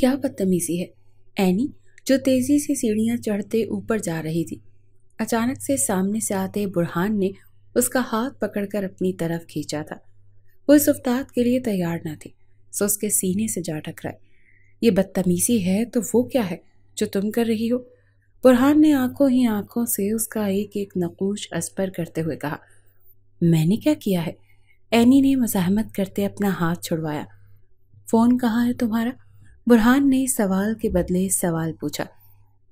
क्या बदतमीजी है एनी जो तेज़ी से सीढ़ियाँ चढ़ते ऊपर जा रही थी अचानक से सामने से आते बुरहान ने उसका हाथ पकड़कर अपनी तरफ खींचा था वो इस उफ्ताद के लिए तैयार ना थी सो उसके सीने से जा टकराए ये बदतमीजी है तो वो क्या है जो तुम कर रही हो बुरहान ने आंखों ही आंखों से उसका एक एक नकूश असपर करते हुए कहा मैंने क्या किया है एनी ने मजाहमत करते अपना हाथ छुड़वाया फ़ोन कहाँ है तुम्हारा बुरहान ने सवाल के बदले सवाल पूछा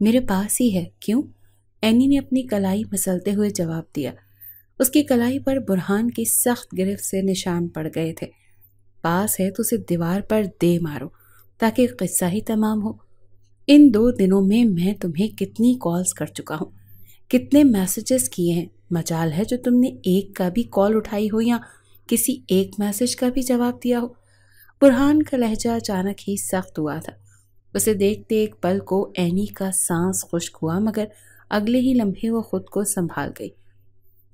मेरे पास ही है क्यों एनी ने अपनी कलाई मसलते हुए जवाब दिया उसकी कलाई पर बुरहान की सख्त गिरफ्त से निशान पड़ गए थे पास है तो उसे दीवार पर दे मारो ताकि किस्सा ही तमाम हो इन दो दिनों में मैं तुम्हें कितनी कॉल्स कर चुका हूँ कितने मैसेजेस किए हैं मजाल है जो तुमने एक का भी कॉल उठाई हो या किसी एक मैसेज का भी जवाब दिया हो बुरहान का लहजा अचानक ही सख्त हुआ था उसे देखते एक पल को एनी का सांस खुश्क हुआ मगर अगले ही लम्हे वो खुद को संभाल गई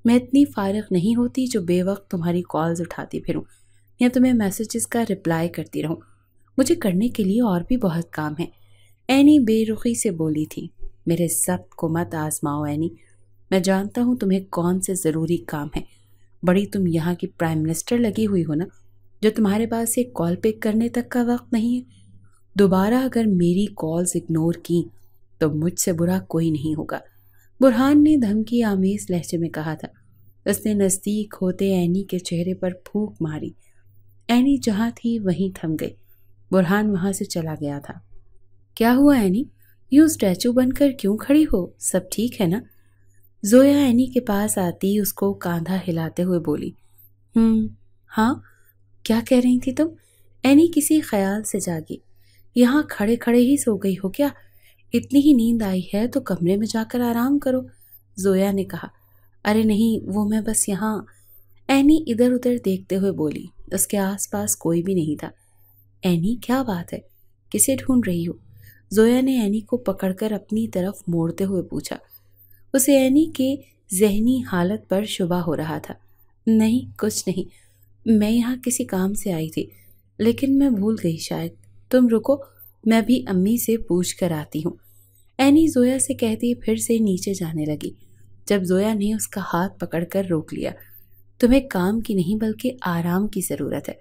मैं इतनी फारग नहीं होती जो बेवक्त तुम्हारी कॉल्स उठाती फिरूँ या तुम्हें मैसेजेस का रिप्लाई करती रहूँ मुझे करने के लिए और भी बहुत काम है एनी बेरुखी से बोली थी मेरे जब्त को मत आजमाओ एनी मैं जानता हूँ तुम्हें कौन से ज़रूरी काम है बड़ी तुम यहाँ की प्राइम मिनिस्टर लगी हुई हो ना जो तुम्हारे पास एक कॉल पिक करने तक का वक्त नहीं है दोबारा अगर मेरी कॉल्स इग्नोर की तो मुझसे बुरा कोई नहीं होगा बुरहान ने धमकी आमेज लहजे में कहा था उसने नज़दीक होते एनी के चेहरे पर फूक मारी एनी जहाँ थी वहीं थम गई बुरहान वहाँ से चला गया था क्या हुआ एनी यूँ स्टैचू बनकर क्यों खड़ी हो सब ठीक है ना जोया एनी के पास आती उसको कांधा हिलाते हुए बोली हम्म हाँ क्या कह रही थी तुम एनी किसी ख्याल से जागी यहाँ खड़े खड़े ही सो गई हो क्या इतनी ही नींद आई है तो कमरे में जाकर आराम करो जोया ने कहा अरे नहीं वो मैं बस यहाँ एनी इधर उधर देखते हुए बोली उसके आसपास कोई भी नहीं था एनी क्या बात है किसे ढूंढ रही हो जोया ने एनी को पकड़कर अपनी तरफ मोड़ते हुए पूछा उसे एनी के जहनी हालत पर शुबा हो रहा था नहीं कुछ नहीं मैं यहाँ किसी काम से आई थी लेकिन मैं भूल गई शायद तुम रुको मैं भी अम्मी से पूछ कर आती हूँ एनी जोया से कहती फिर से नीचे जाने लगी जब जोया ने उसका हाथ पकड़कर रोक लिया तुम्हें काम की नहीं बल्कि आराम की ज़रूरत है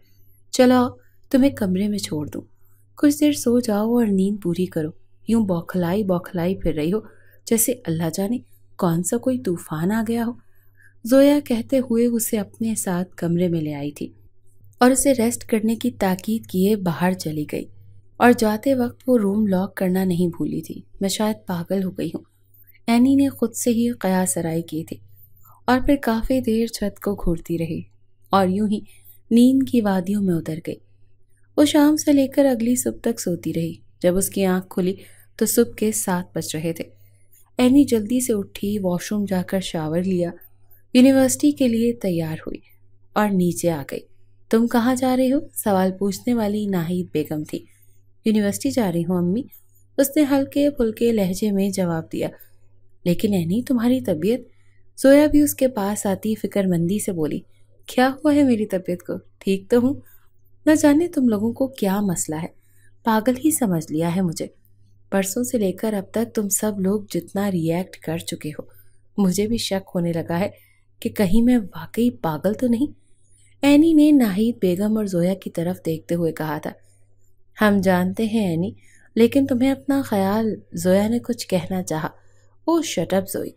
चलो तुम्हें कमरे में छोड़ दूँ कुछ देर सो जाओ और नींद पूरी करो यूं बौखलाई बौखलाई फिर रही हो जैसे अल्लाह जाने कौन सा कोई तूफान आ गया हो जोया कहते हुए उसे अपने साथ कमरे में ले आई थी और उसे रेस्ट करने की ताकीद किए बाहर चली गई और जाते वक्त वो रूम लॉक करना नहीं भूली थी मैं शायद पागल हो गई हूँ एनी ने खुद से ही कयासराई की थी और फिर काफ़ी देर छत को घूरती रही और यूं ही नींद की वादियों में उतर गई वो शाम से लेकर अगली सुबह तक सोती रही जब उसकी आंख खुली तो सुबह के सात बज रहे थे एनी जल्दी से उठी वॉशरूम जाकर शावर लिया यूनिवर्सिटी के लिए तैयार हुई और नीचे आ गई तुम कहाँ जा रहे हो सवाल पूछने वाली नाहिद बेगम थी यूनिवर्सिटी जा रही हूँ अम्मी उसने हल्के फुलके लहजे में जवाब दिया लेकिन ऐनी तुम्हारी तबीयत सोया भी उसके पास आती फिक्रमंदी से बोली क्या हुआ है मेरी तबीयत को ठीक तो हूँ न जाने तुम लोगों को क्या मसला है पागल ही समझ लिया है मुझे परसों से लेकर अब तक तुम सब लोग जितना रिएक्ट कर चुके हो मुझे भी शक होने लगा है कि कहीं मैं वाकई पागल तो नहीं एनी ने नाहिद बेगम और जोया की तरफ देखते हुए कहा था हम जानते हैं एनी लेकिन तुम्हें अपना ख्याल जोया ने कुछ कहना चाहा ओ शटअप जोई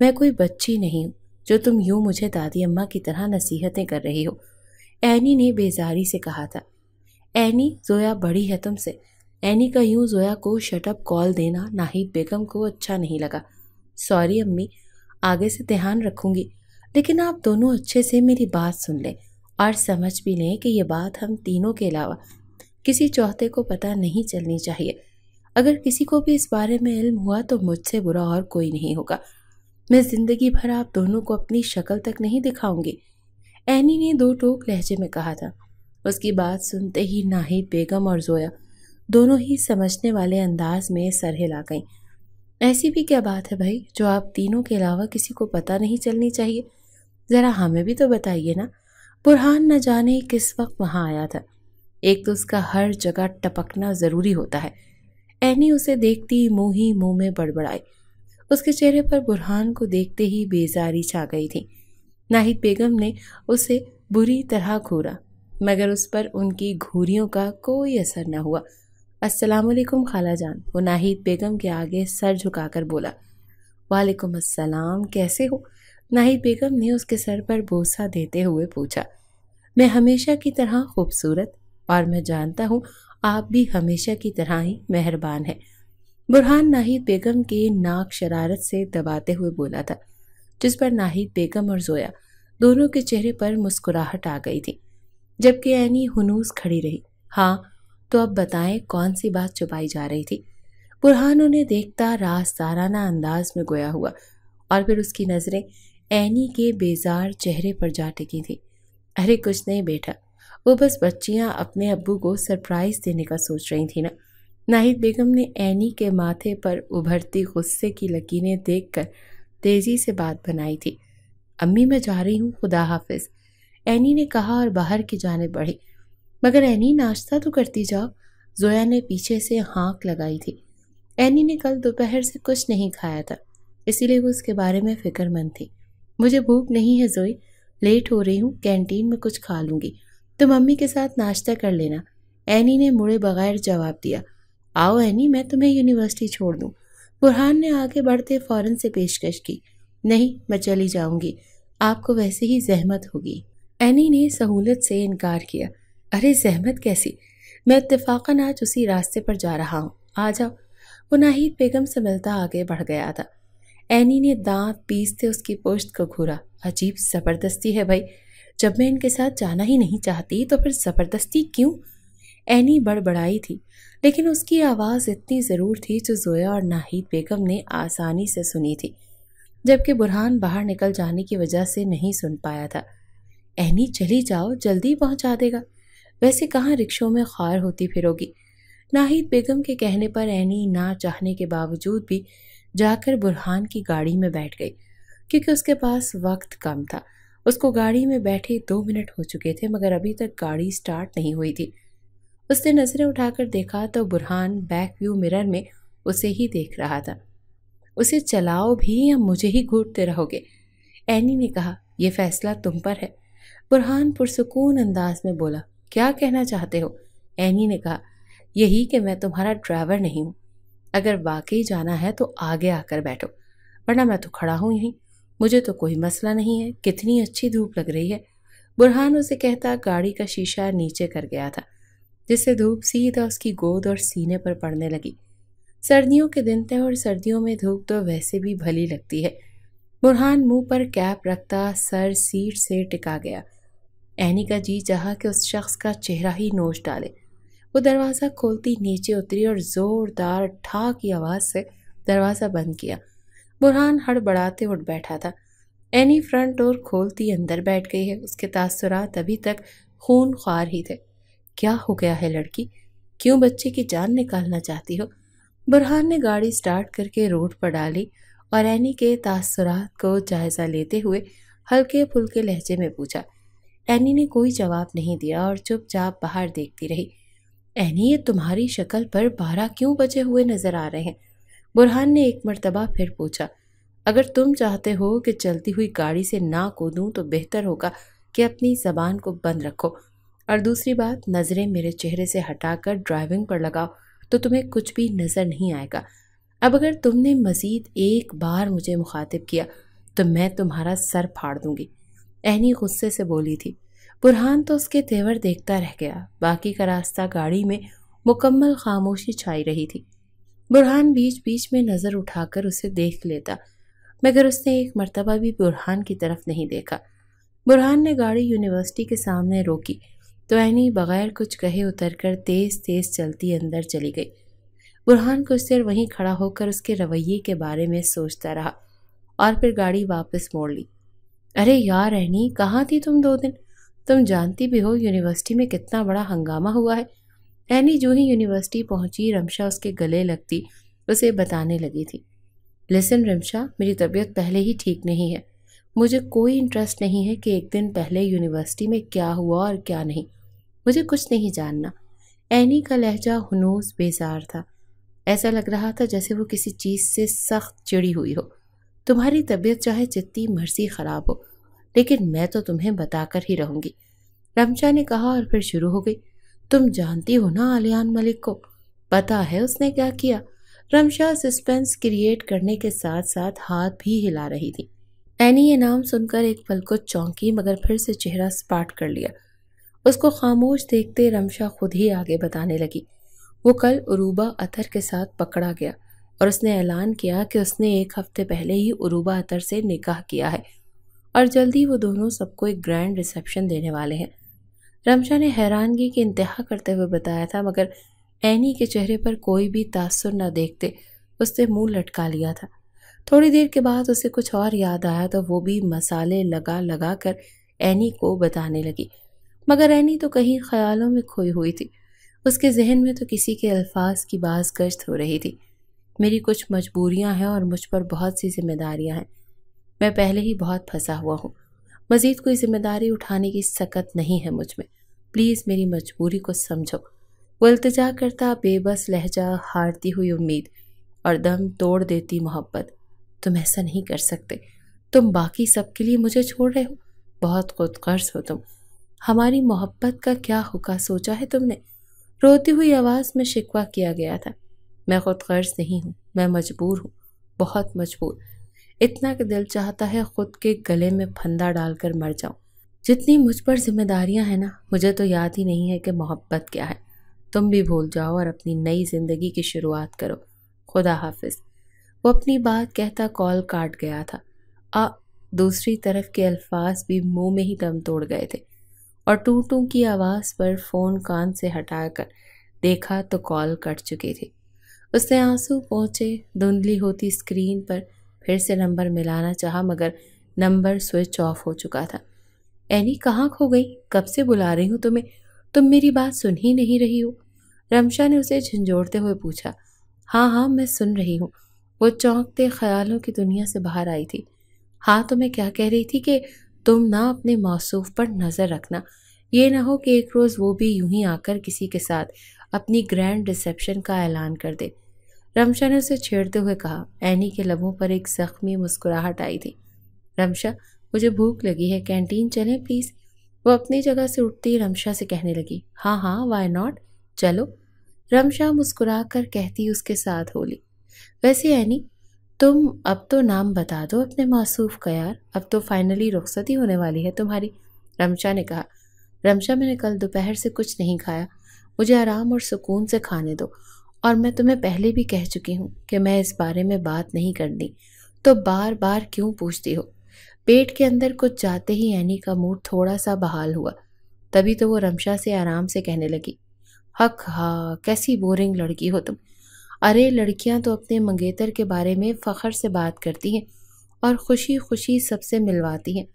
मैं कोई बच्ची नहीं हूँ जो तुम यूं मुझे दादी अम्मा की तरह नसीहतें कर रही हो एनी ने बेजारी से कहा था एनी जोया बड़ी है तुमसे एनी का यूँ जोया को शटअप कॉल देना नाहिद बेगम को अच्छा नहीं लगा सॉरी अम्मी आगे से ध्यान रखूँगी लेकिन आप दोनों अच्छे से मेरी बात सुन लें और समझ भी लें कि ये बात हम तीनों के अलावा किसी चौथे को पता नहीं चलनी चाहिए अगर किसी को भी इस बारे में इल्म हुआ तो मुझसे बुरा और कोई नहीं होगा मैं ज़िंदगी भर आप दोनों को अपनी शक्ल तक नहीं दिखाऊंगी एनी ने दो टोक लहजे में कहा था उसकी बात सुनते ही नाहिद बेगम और जोया दोनों ही समझने वाले अंदाज में सर हिला गईं ऐसी भी क्या बात है भाई जो आप तीनों के अलावा किसी को पता नहीं चलनी चाहिए ज़रा हमें भी तो बताइए ना बुरहान न जाने किस वक्त वहाँ आया था एक तो उसका हर जगह टपकना ज़रूरी होता है ऐनी उसे देखती मुँह ही मुँह में बड़बड़ाई उसके चेहरे पर बुरहान को देखते ही बेजारी छा गई थी नाहिद बेगम ने उसे बुरी तरह घूरा मगर उस पर उनकी घूरियों का कोई असर न हुआ वालेकुम खाला जान वो नाहिद बेगम के आगे सर झुकाकर बोला वालेकुम अस्सलाम कैसे हो नाहिद बेगम ने उसके सर पर बोसा देते हुए पूछा मैं हमेशा की तरह खूबसूरत और मैं जानता हूँ आप भी हमेशा की तरह ही मेहरबान हैं बुरहान नाहिद बेगम के नाक शरारत से दबाते हुए बोला था जिस पर नाहिद बेगम और जोया दोनों के चेहरे पर मुस्कुराहट आ गई थी जबकि ऐनी हनूस खड़ी रही हाँ तो अब बताएं कौन सी बात छुपाई जा रही थी बुरहान उन्हें देखता रास्ताराना अंदाज में गोया हुआ और फिर उसकी नज़रें एनी के बेजार चेहरे पर जा टिकी थी अरे कुछ नहीं बेटा वो बस बच्चियाँ अपने अब्बू को सरप्राइज़ देने का सोच रही थी ना नाहिद बेगम ने एनी के माथे पर उभरती गुस्से की लकीरें देखकर तेज़ी से बात बनाई थी अम्मी मैं जा रही हूँ खुदा हाफिज एनी ने कहा और बाहर की जाने बढ़ी मगर एनी नाश्ता तो करती जाओ जोया ने पीछे से हाँक लगाई थी एनी ने कल दोपहर से कुछ नहीं खाया था इसीलिए वो उसके बारे में फ़िक्रमंद थी मुझे भूख नहीं है जोई लेट हो रही हूँ कैंटीन में कुछ खा लूँगी तो मम्मी के साथ नाश्ता कर लेना एनी ने मुड़े बगैर जवाब दिया आओ एनी मैं तुम्हें यूनिवर्सिटी छोड़ दूँ बुरहान ने आगे बढ़ते फ़ौरन से पेशकश की नहीं मैं चली जाऊँगी आपको वैसे ही जहमत होगी एनी ने सहूलत से इनकार किया अरे जहमत कैसी मैं इतफाक़न आज उसी रास्ते पर जा रहा हूँ आ जाओ वो नाहिद बेगम से मिलता आगे बढ़ गया था एनी ने दांत पीसते उसकी पुश्त को घूरा अजीब ज़बरदस्ती है भाई जब मैं इनके साथ जाना ही नहीं चाहती तो फिर ज़बरदस्ती क्यों एनी बड़बड़ाई थी लेकिन उसकी आवाज़ इतनी ज़रूर थी जो जोया और नाहिद बेगम ने आसानी से सुनी थी जबकि बुरहान बाहर निकल जाने की वजह से नहीं सुन पाया था एनी चली जाओ जल्दी पहुंचा देगा वैसे कहाँ रिक्शों में ख्वार होती फिरोगी नाहिद बेगम के कहने पर एनी ना चाहने के बावजूद भी जाकर बुरहान की गाड़ी में बैठ गई क्योंकि उसके पास वक्त कम था उसको गाड़ी में बैठे दो मिनट हो चुके थे मगर अभी तक गाड़ी स्टार्ट नहीं हुई थी उसने नज़रें उठाकर देखा तो बुरहान बैक व्यू मिरर में उसे ही देख रहा था उसे चलाओ भी या मुझे ही घूटते रहोगे एनी ने कहा यह फैसला तुम पर है बुरहान पुरसकून अंदाज में बोला क्या कहना चाहते हो एनी ने कहा यही कि मैं तुम्हारा ड्राइवर नहीं हूँ अगर वाकई जाना है तो आगे आकर बैठो वरना मैं तो खड़ा हूँ यहीं मुझे तो कोई मसला नहीं है कितनी अच्छी धूप लग रही है बुरहान उसे कहता गाड़ी का शीशा नीचे कर गया था जिससे धूप सीधा उसकी गोद और सीने पर पड़ने लगी सर्दियों के दिन थे और सर्दियों में धूप तो वैसे भी भली लगती है बुरहान मुंह पर कैप रखता सर सीट से टिका गया एनी का जी चाह कि उस शख्स का चेहरा ही नोच डाले वो दरवाज़ा खोलती नीचे उतरी और ज़ोरदार ठा की आवाज़ से दरवाज़ा बंद किया बुरहान हड़बड़ाते उठ बैठा था एनी फ्रंट डोर खोलती अंदर बैठ गई है उसके तासरात अभी तक खून ख्वार ही थे क्या हो गया है लड़की क्यों बच्चे की जान निकालना चाहती हो बुरहान ने गाड़ी स्टार्ट करके रोड पर डाली और एनी के तासरात को जायज़ा लेते हुए हल्के फुल्के लहजे में पूछा एनी ने कोई जवाब नहीं दिया और चुपचाप बाहर देखती रही एनी ये तुम्हारी शक्ल पर बारह क्यों बचे हुए नज़र आ रहे हैं बुरहान ने एक मरतबा फिर पूछा अगर तुम चाहते हो कि चलती हुई गाड़ी से ना कूदूँ तो बेहतर होगा कि अपनी ज़बान को बंद रखो और दूसरी बात नज़रें मेरे चेहरे से हटाकर ड्राइविंग पर लगाओ तो तुम्हें कुछ भी नज़र नहीं आएगा अब अगर तुमने मज़ीद एक बार मुझे मुखातिब किया तो मैं तुम्हारा सर फाड़ दूँगी एहनी गुस्से से बोली थी बुरहान तो उसके तेवर देखता रह गया बाकी का रास्ता गाड़ी में मुकम्मल खामोशी छाई रही थी बुरहान बीच बीच में नज़र उठाकर उसे देख लेता मगर उसने एक मरतबा भी बुरहान की तरफ नहीं देखा बुरहान ने गाड़ी यूनिवर्सिटी के सामने रोकी तो ऐनी बगैर कुछ कहे उतरकर तेज़ तेज़ चलती अंदर चली गई बुरहान कुछ देर वहीं खड़ा होकर उसके रवैये के बारे में सोचता रहा और फिर गाड़ी वापस मोड़ ली अरे यार ऐनी कहाँ थी तुम दो दिन तुम जानती भी हो यूनिवर्सिटी में कितना बड़ा हंगामा हुआ है एनी जो ही यूनिवर्सिटी पहुंची रमशा उसके गले लगती उसे बताने लगी थी लेसन रमशा मेरी तबीयत पहले ही ठीक नहीं है मुझे कोई इंटरेस्ट नहीं है कि एक दिन पहले यूनिवर्सिटी में क्या हुआ और क्या नहीं मुझे कुछ नहीं जानना एनी का लहजा हनूस बेजार था ऐसा लग रहा था जैसे वो किसी चीज़ से सख्त चिड़ी हुई हो तुम्हारी तबीयत चाहे जितनी मर्जी ख़राब हो लेकिन मैं तो तुम्हें बताकर ही रहूंगी रमशा ने कहा और फिर शुरू हो गई तुम जानती हो ना आलियान मलिक को पता है उसने क्या किया रमशा सस्पेंस क्रिएट करने के साथ साथ हाथ भी हिला रही थी एनी ये नाम सुनकर एक पल को चौंकी मगर फिर से चेहरा स्पाट कर लिया उसको खामोश देखते रमशा खुद ही आगे बताने लगी वो कल उरूबा अतर के साथ पकड़ा गया और उसने ऐलान किया कि उसने एक हफ्ते पहले ही उरूबा अतर से निकाह किया है और जल्दी वो दोनों सबको एक ग्रैंड रिसेप्शन देने वाले हैं रमशा ने हैरानगी की इंतहा करते हुए बताया था मगर एनी के चेहरे पर कोई भी तासर न देखते उसने मुंह लटका लिया था थोड़ी देर के बाद उसे कुछ और याद आया तो वो भी मसाले लगा लगा कर एनी को बताने लगी मगर एनी तो कहीं ख्यालों में खोई हुई थी उसके जहन में तो किसी के अल्फाज की बाज गश्त हो रही थी मेरी कुछ मजबूरियां हैं और मुझ पर बहुत सी जिम्मेदारियां हैं मैं पहले ही बहुत फंसा हुआ हूँ मज़ीद कोई जिम्मेदारी उठाने की सकत नहीं है मुझ में प्लीज़ मेरी मजबूरी को समझो वो अल्तजा करता बेबस लहजा हारती हुई उम्मीद और दम तोड़ देती मोहब्बत तुम ऐसा नहीं कर सकते तुम बाकी सब के लिए मुझे छोड़ रहे हो बहुत खुद गर्ज हो तुम हमारी मोहब्बत का क्या हुक्का सोचा है तुमने रोती हुई आवाज़ में शिकवा किया गया था मैं खुद गर्ज नहीं हूँ मैं मजबूर हूँ बहुत मजबूर इतना कि दिल चाहता है खुद के गले में फंदा डालकर मर जाऊं जितनी मुझ पर जिम्मेदारियां हैं ना मुझे तो याद ही नहीं है कि मोहब्बत क्या है तुम भी भूल जाओ और अपनी नई ज़िंदगी की शुरुआत करो खुदा हाफिज वो अपनी बात कहता कॉल काट गया था आ दूसरी तरफ के अल्फाज भी मुंह में ही दम तोड़ गए थे और टू टू की आवाज़ पर फ़ोन कान से हटाकर देखा तो कॉल कट चुके थे उसने आंसू पहुँचे धुंधली होती स्क्रीन पर फिर से नंबर मिलाना चाहा मगर नंबर स्विच ऑफ हो चुका था एनी कहाँ खो गई कब से बुला रही हूँ तुम्हें तुम मेरी बात सुन ही नहीं रही हो रमशा ने उसे झंझोड़ते हुए पूछा हाँ हाँ मैं सुन रही हूँ वो चौंकते ख्यालों की दुनिया से बाहर आई थी हाँ तो मैं क्या कह रही थी कि तुम ना अपने मौसूफ पर नज़र रखना ये ना हो कि एक रोज़ वो भी यूं ही आकर किसी के साथ अपनी ग्रैंड रिसेप्शन का ऐलान कर दे रमशा ने उसे छेड़ते हुए कहा एनी के लबों पर एक जख्मी मुस्कुराहट आई थी रमशा मुझे भूख लगी है कैंटीन चलें प्लीज़ वो अपनी जगह से उठती रमशा से कहने लगी हाँ हाँ वाई नॉट चलो रमशा मुस्कुरा कर कहती उसके साथ होली वैसे एनी तुम अब तो नाम बता दो अपने मासूफ का यार अब तो फाइनली रुख्सती होने वाली है तुम्हारी रमशा ने कहा रमशा मैंने कल दोपहर से कुछ नहीं खाया मुझे आराम और सुकून से खाने दो और मैं तुम्हें पहले भी कह चुकी हूँ कि मैं इस बारे में बात नहीं करनी तो बार बार क्यों पूछती हो पेट के अंदर कुछ जाते ही एनी का मूड थोड़ा सा बहाल हुआ तभी तो वो रमशा से आराम से कहने लगी हक हा कैसी बोरिंग लड़की हो तुम अरे लड़कियां तो अपने मंगेतर के बारे में फ़ख्र से बात करती हैं और खुशी खुशी सबसे मिलवाती हैं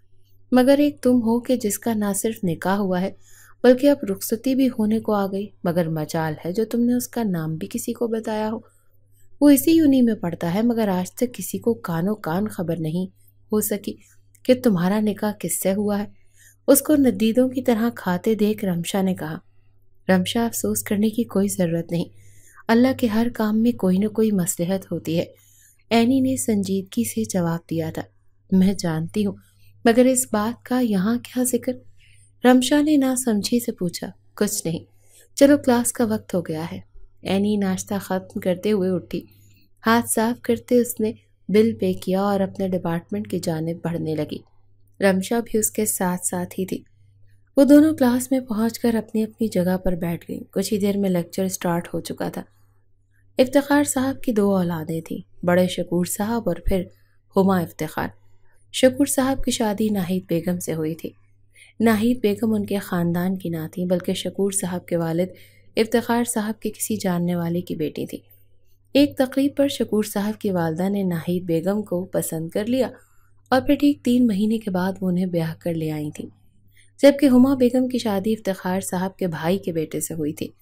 मगर एक तुम हो कि जिसका ना सिर्फ निकाह हुआ है बल्कि अब रुखसती भी होने को आ गई मगर मचाल है जो तुमने उसका नाम भी किसी को बताया हो वो इसी यूनी में पढ़ता है मगर आज तक किसी को कानो कान खबर नहीं हो सकी कि तुम्हारा निकाह किससे हुआ है उसको नदीदों की तरह खाते देख रमशा ने कहा रमशा अफसोस करने की कोई ज़रूरत नहीं अल्लाह के हर काम में कोई ना कोई मसलहत होती है एनी ने संजीदगी से जवाब दिया था मैं जानती हूँ मगर इस बात का यहाँ क्या जिक्र रमशा ने ना समझी से पूछा कुछ नहीं चलो क्लास का वक्त हो गया है एनी नाश्ता ख़त्म करते हुए उठी हाथ साफ करते उसने बिल पे किया और अपने डिपार्टमेंट की जानब बढ़ने लगी रमशा भी उसके साथ साथ ही थी वो दोनों क्लास में पहुँच अपनी अपनी जगह पर बैठ गई कुछ ही देर में लेक्चर स्टार्ट हो चुका था इफ्तार साहब की दो औलादें थीं बड़े शकूर साहब और फिर हुमा इफ्तार शकूर साहब की शादी नाहिद बेगम से हुई थी नाहिद बेगम उनके ख़ानदान की ना थी बल्कि शकूर साहब के वालिद इफ्तार साहब के किसी जानने वाले की बेटी थी एक तकरीब पर शकूर साहब की वालदा ने नाहिद बेगम को पसंद कर लिया और फिर ठीक तीन महीने के बाद वो उन्हें ब्याह कर ले आई थी जबकि हुमा बेगम की शादी इफ्तार साहब के भाई के बेटे से हुई थी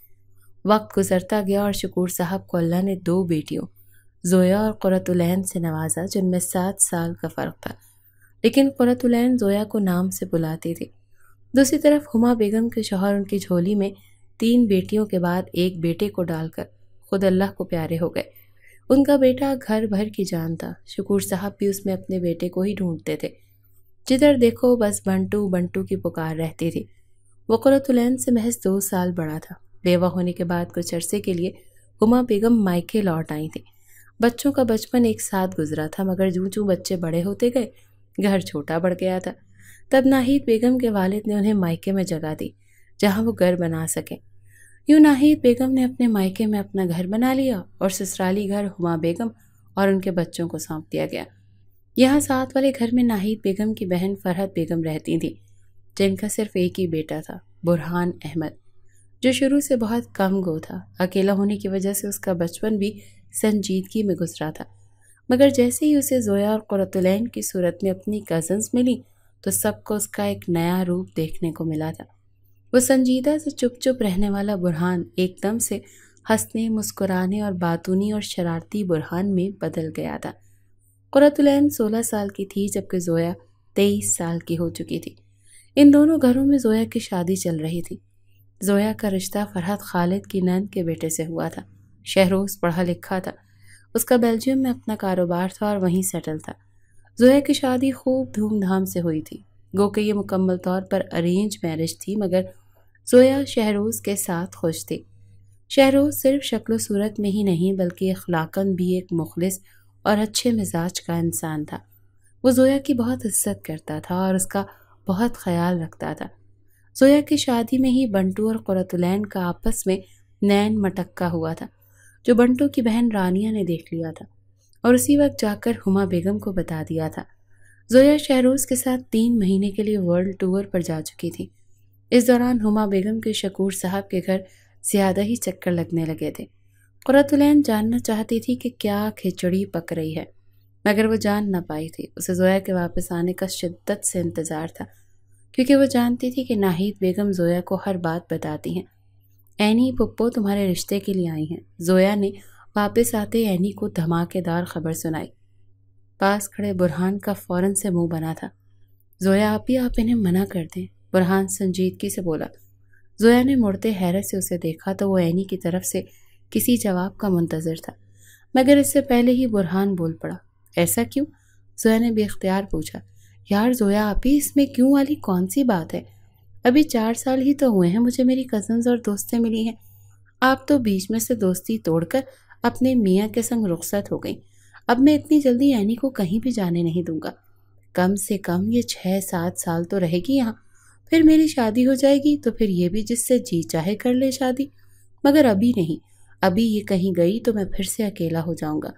वक्त गुजरता गया और शकूर साहब को अल्लाह ने दो बेटियों जोया और क़ुरतुलैन से नवाजा जिनमें सात साल का फ़र्क था लेकिन क़ुरतुलैन जोया को नाम से बुलाती थी दूसरी तरफ हुमा बेगम के शोहर उनकी झोली में तीन बेटियों के बाद एक बेटे को डालकर खुद अल्लाह को प्यारे हो गए उनका बेटा घर भर की जान था शकूर साहब भी उसमें अपने बेटे को ही ढूंढते थे जिधर देखो बस बंटू बंटू की पुकार रहती थी वो से महज दो साल बड़ा था बेवा होने के बाद कुछ अरसे के लिए हुमा बेगम मायके लौट आई थी बच्चों का बचपन एक साथ गुजरा था मगर जूँ जूँ बच्चे बड़े होते गए घर छोटा बढ़ गया था तब नाहिद बेगम के वालिद ने उन्हें मायके में जगह दी जहाँ वो घर बना सकें यूँ नाहिद बेगम ने अपने मायके में अपना घर बना लिया और ससुराली घर हुमा बेगम और उनके बच्चों को सौंप दिया गया यहाँ साथ वाले घर में नाहिद बेगम की बहन फरहत बेगम रहती थी जिनका सिर्फ एक ही बेटा था बुरहान अहमद जो शुरू से बहुत कम गो था अकेला होने की वजह से उसका बचपन भी संजीदगी में गुजरा था मगर जैसे ही उसे जोया और कुरतुलैन की सूरत में अपनी कज़न्स मिली तो सबको उसका एक नया रूप देखने को मिला था वो संजीदा से चुप चुप रहने वाला बुरहान एकदम से हंसने मुस्कुराने और बातूनी और शरारती बुरहान में बदल गया था कुरतुलैन सोलह साल की थी जबकि जोया तेईस साल की हो चुकी थी इन दोनों घरों में जोया की शादी चल रही थी जोया का रिश्ता फरहत खालिद की नंद के बेटे से हुआ था शहरोज़ पढ़ा लिखा था उसका बेल्जियम में अपना कारोबार था और वहीं सेटल था जोया की शादी खूब धूमधाम से हुई थी गो के ये मुकम्मल तौर पर अरेंज मैरिज थी मगर जोया शहरोज़ के साथ खुश थी शहरोज़ सिर्फ शक्ल सूरत में ही नहीं बल्कि अखलाकन भी एक मुखलिस और अच्छे मिजाज का इंसान था वो जोया की बहुत इज्जत करता था और उसका बहुत ख्याल रखता था जोया की शादी में ही बंटू और कुरतुलैन का आपस में नैन मटक्का हुआ था जो बंटू की बहन रानिया ने देख लिया था और उसी वक्त जाकर हुमा बेगम को बता दिया था जोया शहरोज के साथ तीन महीने के लिए वर्ल्ड टूर पर जा चुकी थी इस दौरान हुमा बेगम के शकूर साहब के घर ज़्यादा ही चक्कर लगने लगे थे कुरतुलैन जानना चाहती थी कि क्या खिचड़ी पक रही है मगर वो जान ना पाई थी उसे जोया के वापस आने का शिद्दत से इंतज़ार था क्योंकि वो जानती थी कि नाहिद बेगम जोया को हर बात बताती हैं ऐनी पप्पो तुम्हारे रिश्ते के लिए आई हैं जोया ने वापस आते एनी को धमाकेदार खबर सुनाई पास खड़े बुरहान का फ़ौरन से मुंह बना था जोया आप ही आप इन्हें मना कर दें बुरहान संजीदगी से बोला जोया ने मुड़ते हैरत से उसे देखा तो वो एनी की तरफ से किसी जवाब का मुंतज़र था मगर इससे पहले ही बुरहान बोल पड़ा ऐसा क्यों जोया ने बेख्तियार पूछा यार जोया आप ही इसमें क्यों वाली कौन सी बात है अभी चार साल ही तो हुए हैं मुझे मेरी कज़न्स और दोस्तें मिली हैं आप तो बीच में से दोस्ती तोड़कर अपने मियाँ के संग रुखसत हो गई अब मैं इतनी जल्दी एनी को कहीं भी जाने नहीं दूंगा कम से कम ये छः सात साल तो रहेगी यहाँ फिर मेरी शादी हो जाएगी तो फिर ये भी जिससे जी चाहे कर ले शादी मगर अभी नहीं अभी ये कहीं गई तो मैं फिर से अकेला हो जाऊंगा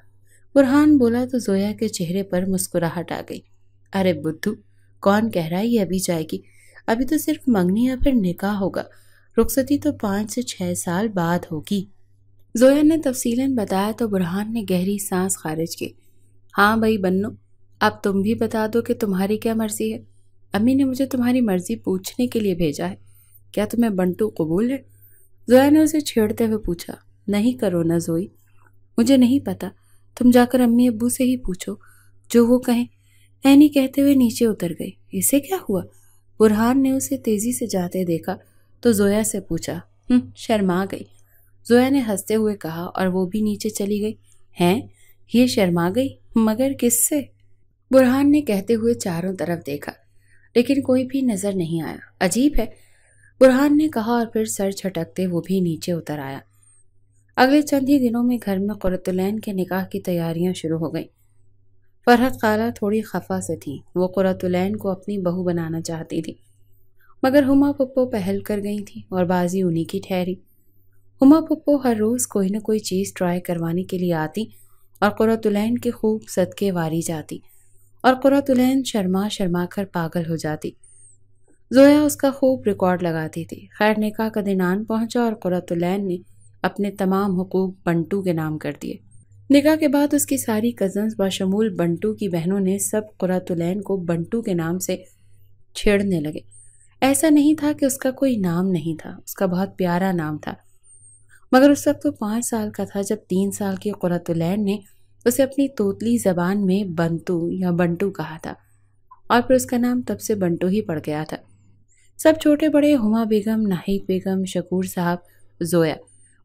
बुरहान बोला तो जोया के चेहरे पर मुस्कुराहट आ गई अरे बुद्धू कौन कह रहा है ये अभी जाएगी अभी तो सिर्फ मंगनी या फिर निकाह होगा रुखसती तो पाँच से छः साल बाद होगी जोया ने तफसीलन बताया तो बुरहान ने गहरी सांस खारिज की हाँ भाई बन्नो अब तुम भी बता दो कि तुम्हारी क्या मर्ज़ी है अम्मी ने मुझे तुम्हारी मर्ज़ी पूछने के लिए भेजा है क्या तुम्हें बंटू कबूल है जोया ने उसे छेड़ते हुए पूछा नहीं करो ना जोई मुझे नहीं पता तुम जाकर अम्मी अबू से ही पूछो जो वो कहें ऐनी कहते हुए नीचे उतर गई इसे क्या हुआ बुरहान ने उसे तेज़ी से जाते देखा तो जोया से पूछा हम्म, शर्मा गई जोया ने हंसते हुए कहा और वो भी नीचे चली गई हैं ये शर्मा गई मगर किससे बुरहान ने कहते हुए चारों तरफ देखा लेकिन कोई भी नज़र नहीं आया अजीब है बुरहान ने कहा और फिर सर छटकते वो भी नीचे उतर आया अगले चंद ही दिनों में घर में कुरतुलैन के निकाह की तैयारियां शुरू हो गईं फरहत खाला थोड़ी खफा से थी वो कुरतुलैन को अपनी बहू बनाना चाहती थी मगर हुमा पप्पो पहल कर गई थी और बाजी उन्हीं की ठहरी हुमा पप्पो हर रोज़ कोई ना कोई चीज़ ट्राई करवाने के लिए आती और कुरतुलैन के खूब सदके वारी जाती और कुरतुलैन शर्मा शर्मा कर पागल हो जाती जोया उसका खूब रिकॉर्ड लगाती थी खैर निका का दिन आन पहुँचा और कुरतुलैन ने अपने तमाम हकूक बंटू के नाम कर दिए निकाह के बाद उसकी सारी कज़न्स बशमूल बंटू की बहनों ने सब कुरतुलैन को बंटू के नाम से छेड़ने लगे ऐसा नहीं था कि उसका कोई नाम नहीं था उसका बहुत प्यारा नाम था मगर उस वक्त वो पाँच साल का था जब तीन साल की कुरतुलैन ने उसे अपनी तोतली जबान में बंतू या बंटू कहा था और फिर उसका नाम तब से बंटू ही पड़ गया था सब छोटे बड़े हुमा बेगम नाहिद बेगम शकूर साहब जोया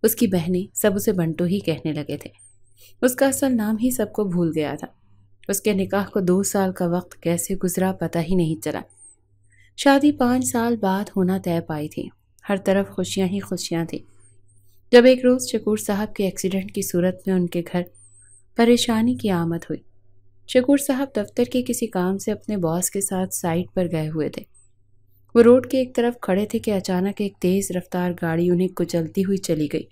उसकी बहनें सब उसे बंटू ही कहने लगे थे उसका असल नाम ही सबको भूल गया था उसके निकाह को दो साल का वक्त कैसे गुजरा पता ही नहीं चला शादी पाँच साल बाद होना तय पाई थी हर तरफ खुशियाँ ही खुशियाँ थीं जब एक रोज़ शकूर साहब के एक्सीडेंट की सूरत में उनके घर परेशानी की आमद हुई शकूर साहब दफ्तर के किसी काम से अपने बॉस के साथ साइट पर गए हुए थे वो रोड के एक तरफ खड़े थे कि अचानक एक तेज़ रफ्तार गाड़ी उन्हें कुचलती हुई चली गई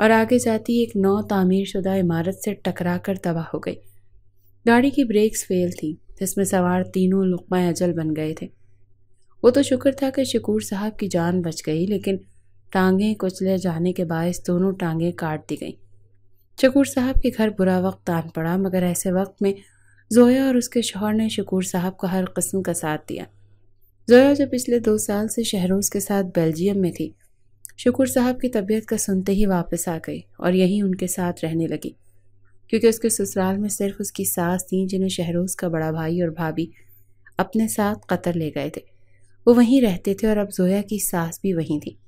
और आगे जाती एक नौ तामीर शुदा इमारत से टकरा कर तबाह हो गई गाड़ी की ब्रेक्स फेल थी जिसमें सवार तीनों लुकमा अजल बन गए थे वो तो शुक्र था कि शकूर साहब की जान बच गई लेकिन टांगें कुचले जाने के बायस दोनों टांगें काट दी गईं शकूर साहब के घर बुरा वक्त आन पड़ा मगर ऐसे वक्त में जोया और उसके शोहर ने शकूर साहब को हर कस्म का साथ दिया जोया जो पिछले दो साल से शहरोज़ के साथ बेल्जियम में थी शकूर साहब की तबीयत का सुनते ही वापस आ गई और यहीं उनके साथ रहने लगी क्योंकि उसके ससुराल में सिर्फ उसकी सास थी जिन्हें शहरोज़ का बड़ा भाई और भाभी अपने साथ कतर ले गए थे वो वहीं रहते थे और अब जोया की सास भी वहीं थी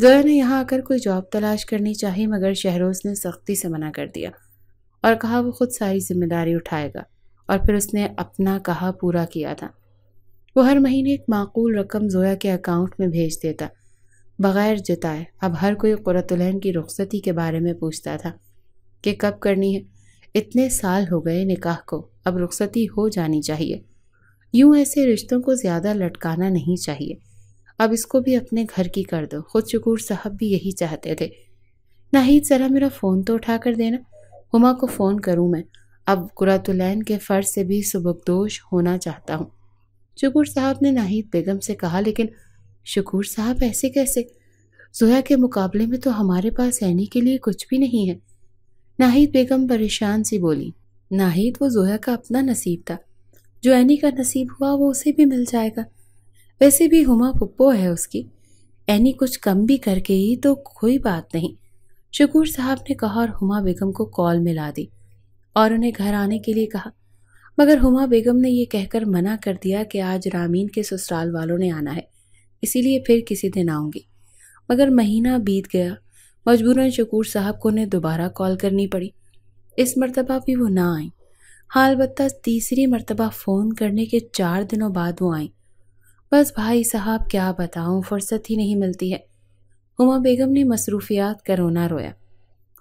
जोया ने यहाँ आकर कोई जॉब तलाश करनी चाहिए मगर शहरोज ने सख्ती से मना कर दिया और कहा वो खुद सारी जिम्मेदारी उठाएगा और फिर उसने अपना कहा पूरा किया था वो हर महीने एक माकूल रकम जोया के अकाउंट में भेज देता बग़ैर जताए अब हर कोई कुरतुलैन की रुखसती के बारे में पूछता था कि कब करनी है इतने साल हो गए निकाह को अब रुखसती हो जानी चाहिए यूं ऐसे रिश्तों को ज़्यादा लटकाना नहीं चाहिए अब इसको भी अपने घर की कर दो खुद शकूर साहब भी यही चाहते थे नाहिद ज़रा मेरा फ़ोन तो उठा कर देना हुमा को फ़ोन करूँ मैं अब कुरातुलैन के फ़र्ज से भी सबकदोश होना चाहता हूँ शकूर साहब ने नाहिद बेगम से कहा लेकिन शकूर साहब ऐसे कैसे जोया के मुकाबले में तो हमारे पास रहने के लिए कुछ भी नहीं है नाहिद बेगम परेशान सी बोली नाहिद वो तो जोया का अपना नसीब था जो एनी का नसीब हुआ वो उसे भी मिल जाएगा वैसे भी हुमा पुप्पो है उसकी एनी कुछ कम भी करके ही तो कोई बात नहीं शकूर साहब ने कहा और हुमा बेगम को कॉल मिला दी और उन्हें घर आने के लिए कहा मगर हुमा बेगम ने यह कहकर मना कर दिया कि आज रामीन के ससुराल वालों ने आना है इसीलिए फिर किसी दिन आऊँगी मगर महीना बीत गया मजबूरन शकूर साहब को उन्हें दोबारा कॉल करनी पड़ी इस मरतबा भी वो ना आई हाँ अलबत्त तीसरी मरतबा फ़ोन करने के चार दिनों बाद वो आई बस भाई साहब क्या बताऊँ फुर्सत ही नहीं मिलती है हुमा बेगम ने मसरूफियात का रोना रोया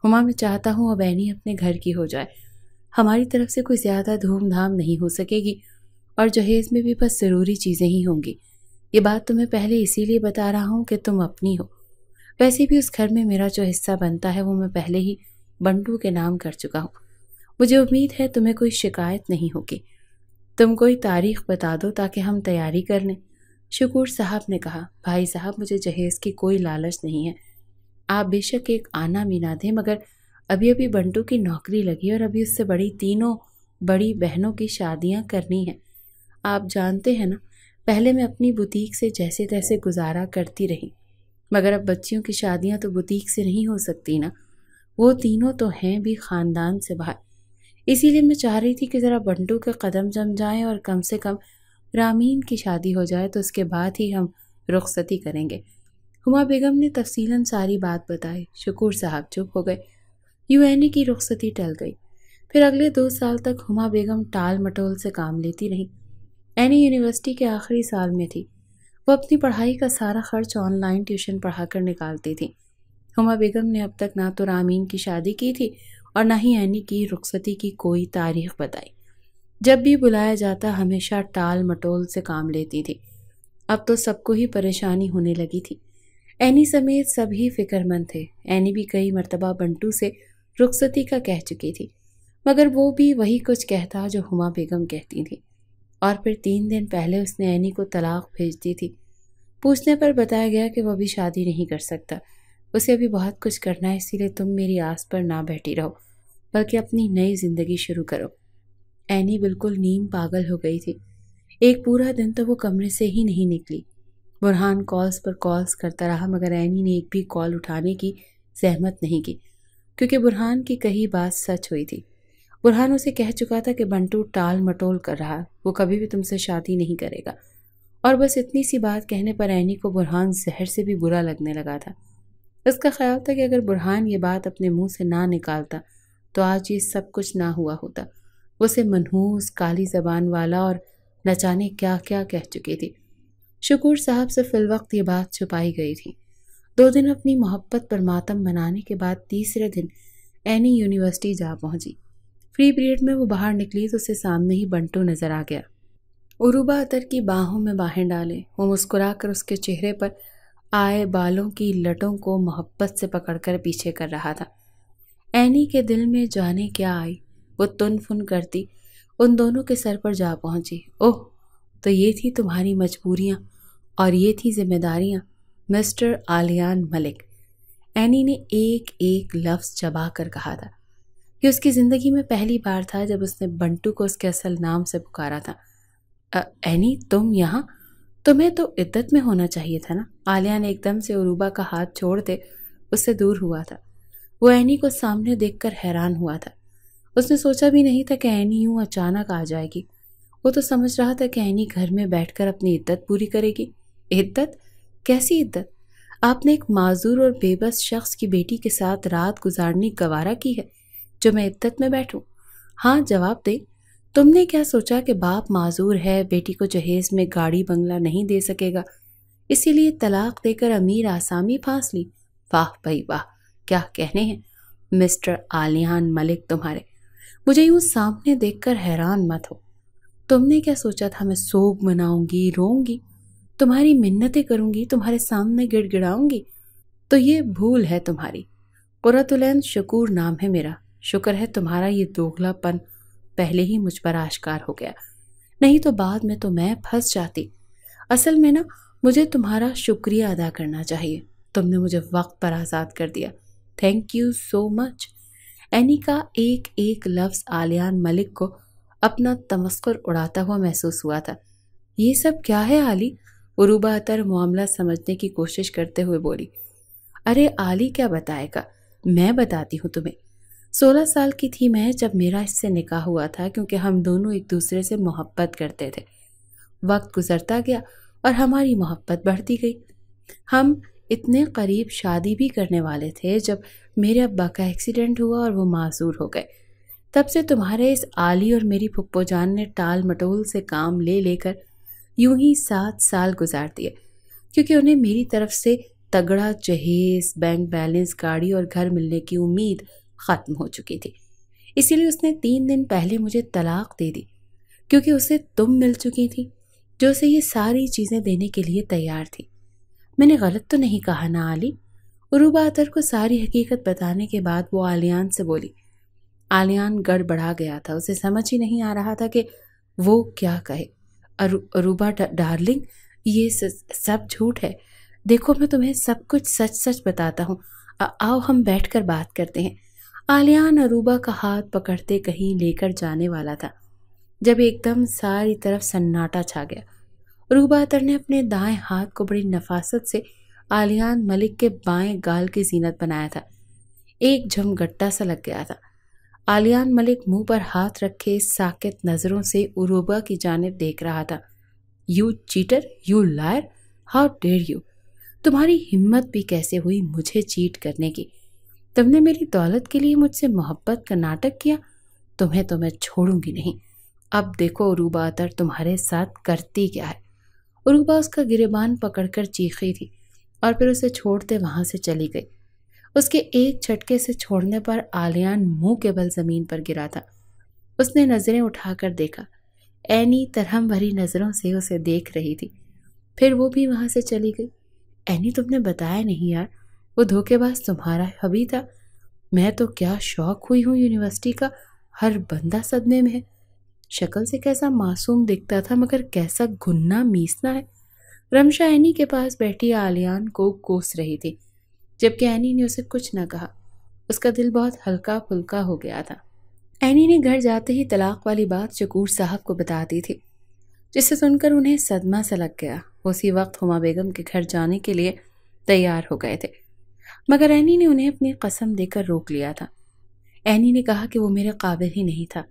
हुमा मैं चाहता हूँ अब ऐनी अपने घर की हो जाए हमारी तरफ से कोई ज़्यादा धूमधाम नहीं हो सकेगी और जहेज़ में भी बस ज़रूरी चीज़ें ही होंगी ये बात तुम्हें तो पहले इसीलिए बता रहा हूँ कि तुम अपनी हो वैसे भी उस घर में मेरा जो हिस्सा बनता है वो मैं पहले ही बंटू के नाम कर चुका हूँ मुझे उम्मीद है तुम्हें कोई शिकायत नहीं होगी तुम कोई तारीख बता दो ताकि हम तैयारी कर लें शकूर साहब ने कहा भाई साहब मुझे जहेज़ की कोई लालच नहीं है आप बेशक एक आना मीना थे मगर अभी अभी बंटू की नौकरी लगी और अभी उससे बड़ी तीनों बड़ी बहनों की शादियां करनी हैं आप जानते हैं ना पहले मैं अपनी बुटीक से जैसे तैसे गुजारा करती रही मगर अब बच्चियों की शादियां तो बुटीक से नहीं हो सकती ना वो तीनों तो हैं भी ख़ानदान से बाहर इसीलिए मैं चाह रही थी कि ज़रा बंटू के कदम जम जाएं और कम से कम रामीन की शादी हो जाए तो उसके बाद ही हम रुखसती करेंगे हुमा बेगम ने तफसीला सारी बात बताई शकूर साहब चुप हो गए यूएनए की रुखसती टल गई फिर अगले दो साल तक हुमा बेगम टाल मटोल से काम लेती रहीं एनी यूनिवर्सिटी के आखिरी साल में थी वो अपनी पढ़ाई का सारा खर्च ऑनलाइन ट्यूशन पढ़ाकर निकालती थी हुमा बेगम ने अब तक ना तो रामीन की शादी की थी और ना ही एनी की रुखसती की कोई तारीख बताई जब भी बुलाया जाता हमेशा टाल मटोल से काम लेती थी अब तो सबको ही परेशानी होने लगी थी एनी समेत सभी फिक्रमंद थे एनी भी कई मरतबा बंटू से रुखसती का कह चुकी थी मगर वो भी वही कुछ कहता जो हुमा बेगम कहती थी और फिर तीन दिन पहले उसने एनी को तलाक भेज दी थी पूछने पर बताया गया कि वह भी शादी नहीं कर सकता उसे अभी बहुत कुछ करना है इसीलिए तुम मेरी आस पर ना बैठी रहो बल्कि अपनी नई ज़िंदगी शुरू करो एनी बिल्कुल नीम पागल हो गई थी एक पूरा दिन तो वो कमरे से ही नहीं निकली बुरहान कॉल्स पर कॉल्स करता रहा मगर एनी ने एक भी कॉल उठाने की सहमत नहीं की क्योंकि बुरहान की कही बात सच हुई थी बुरहान उसे कह चुका था कि बंटू टाल मटोल कर रहा वो कभी भी तुमसे शादी नहीं करेगा और बस इतनी सी बात कहने पर एनी को बुरहान जहर से भी बुरा लगने लगा था उसका ख्याल था कि अगर बुरहान ये बात अपने मुंह से ना निकालता तो आज ये सब कुछ ना हुआ होता उसे मनहूस काली जबान वाला और न जाने क्या क्या कह चुकी थी शकूर साहब से फिलवक्त ये बात छुपाई गई थी दो दिन अपनी मोहब्बत पर मातम मनाने के बाद तीसरे दिन एनी यूनिवर्सिटी जा पहुंची फ्री पीरियड में वो बाहर निकली तो उसे सामने ही बंटू नज़र आ गया उरुबा अतर की बाहों में बाहें डाले वो मुस्कुरा कर उसके चेहरे पर आए बालों की लटों को मोहब्बत से पकड़कर पीछे कर रहा था एनी के दिल में जाने क्या आई वो तुन फुन करती उन दोनों के सर पर जा पहुंची ओह तो ये थी तुम्हारी मजबूरियाँ और ये थी जिम्मेदारियाँ मिस्टर आलियान मलिक एनी ने एक एक लफ्ज़ चबा कर कहा था कि उसकी ज़िंदगी में पहली बार था जब उसने बंटू को उसके असल नाम से पुकारा था आ, एनी तुम यहाँ तुम्हें तो इद्दत में होना चाहिए था ना आलिया ने एकदम से उरूबा का हाथ छोड़ते उससे दूर हुआ था वो एनी को सामने देखकर हैरान हुआ था उसने सोचा भी नहीं था कि ऐनी यूँ अचानक आ जाएगी वो तो समझ रहा था कि ऐनी घर में बैठकर अपनी इद्दत पूरी करेगी इद्दत कैसी इद्दत आपने एक माजूर और बेबस शख्स की बेटी के साथ रात गुजारनी गवारा की है जो मैं इद्दत में बैठूं हाँ जवाब दे तुमने क्या सोचा कि बाप माजूर है बेटी को जहेज में गाड़ी बंगला नहीं दे सकेगा इसीलिए तलाक देकर अमीर आसामी फांस ली वाह भाई वाह क्या कहने हैं मिस्टर आलियान मलिक तुम्हारे मुझे यूं सामने देखकर हैरान मत हो तुमने क्या सोचा था मैं सोग मनाऊंगी रोऊंगी तुम्हारी मिन्नतें करूंगी तुम्हारे सामने गिड़गिड़ाऊंगी तो ये भूल है तुम्हारी कुरतुलैन शकूर नाम है मेरा शुक्र है तुम्हारा ये दोगलापन पहले ही मुझ पर आश्कार हो गया नहीं तो बाद में तो मैं फंस जाती असल में ना मुझे तुम्हारा शुक्रिया अदा करना चाहिए तुमने मुझे वक्त पर आज़ाद कर दिया thank you so much Annie का एक एक लफ्ज़ आलियान मलिक को अपना तमस्कर उड़ाता हुआ महसूस हुआ था ये सब क्या है आली उरूबा अतर मामला समझने की कोशिश करते हुए बोली अरे आली क्या बताएगा मैं बताती हूँ तुम्हें सोलह साल की थी मैं जब मेरा इससे निकाह हुआ था क्योंकि हम दोनों एक दूसरे से मोहब्बत करते थे वक्त गुजरता गया और हमारी मोहब्बत बढ़ती गई हम इतने करीब शादी भी करने वाले थे जब मेरे अब्बा का एक्सीडेंट हुआ और वो माजूर हो गए तब से तुम्हारे इस आली और मेरी पुप्पो जान ने टाल मटोल से काम ले लेकर यूं ही सात साल गुजार दिए क्योंकि उन्हें मेरी तरफ से तगड़ा जहेज बैंक बैलेंस गाड़ी और घर मिलने की उम्मीद ख़त्म हो चुकी थी इसीलिए उसने तीन दिन पहले मुझे तलाक दे दी क्योंकि उसे तुम मिल चुकी थी जो उसे ये सारी चीज़ें देने के लिए तैयार थी मैंने गलत तो नहीं कहा ना आली उरूबा अतर को सारी हकीकत बताने के बाद वो आलियान से बोली आलियान गड़बड़ा गया था उसे समझ ही नहीं आ रहा था कि वो क्या कहे अरूबा डार्लिंग ये सब झूठ है देखो मैं तुम्हें सब कुछ सच सच बताता हूँ आओ हम बैठकर बात करते हैं आलियान अरूबा का हाथ पकड़ते कहीं लेकर जाने वाला था जब एकदम सारी तरफ सन्नाटा छा गया रूबा अतर ने अपने दाएं हाथ को बड़ी नफासत से आलियान मलिक के बाएं गाल की जीनत बनाया था एक झमगट्टा सा लग गया था आलियान मलिक मुंह पर हाथ रखे साकेत नज़रों से उरूबा की जानब देख रहा था you cheater you liar how dare you तुम्हारी हिम्मत भी कैसे हुई मुझे चीट करने की तुमने मेरी दौलत के लिए मुझसे मोहब्बत का नाटक किया तुम्हें तो मैं छोड़ूंगी नहीं अब देखो रूबा अतर तुम्हारे साथ करती क्या है उरुबा उसका गिरेबान पकड़कर चीखी थी और फिर उसे छोड़ते वहाँ से चली गई उसके एक झटके से छोड़ने पर आलियान मुंह के बल ज़मीन पर गिरा था उसने नज़रें उठाकर देखा एनी तरहम भरी नज़रों से उसे देख रही थी फिर वो भी वहाँ से चली गई एनी तुमने बताया नहीं यार वो धोखेबाज तुम्हारा हबी था मैं तो क्या शौक हुई हूँ यूनिवर्सिटी का हर बंदा सदमे में है शक्ल से कैसा मासूम दिखता था मगर कैसा घुन्ना मीसना है रमशा एनी के पास बैठी आलियान को कोस रही थी जबकि एनी ने उसे कुछ ना कहा उसका दिल बहुत हल्का फुल्का हो गया था एनी ने घर जाते ही तलाक वाली बात शकूर साहब को बता दी थी जिसे सुनकर उन्हें सदमा सा लग गया उसी वक्त हुमा बेगम के घर जाने के लिए तैयार हो गए थे मगर एनी ने उन्हें अपनी कसम देकर रोक लिया था एनी ने कहा कि वो मेरे काबिल ही नहीं था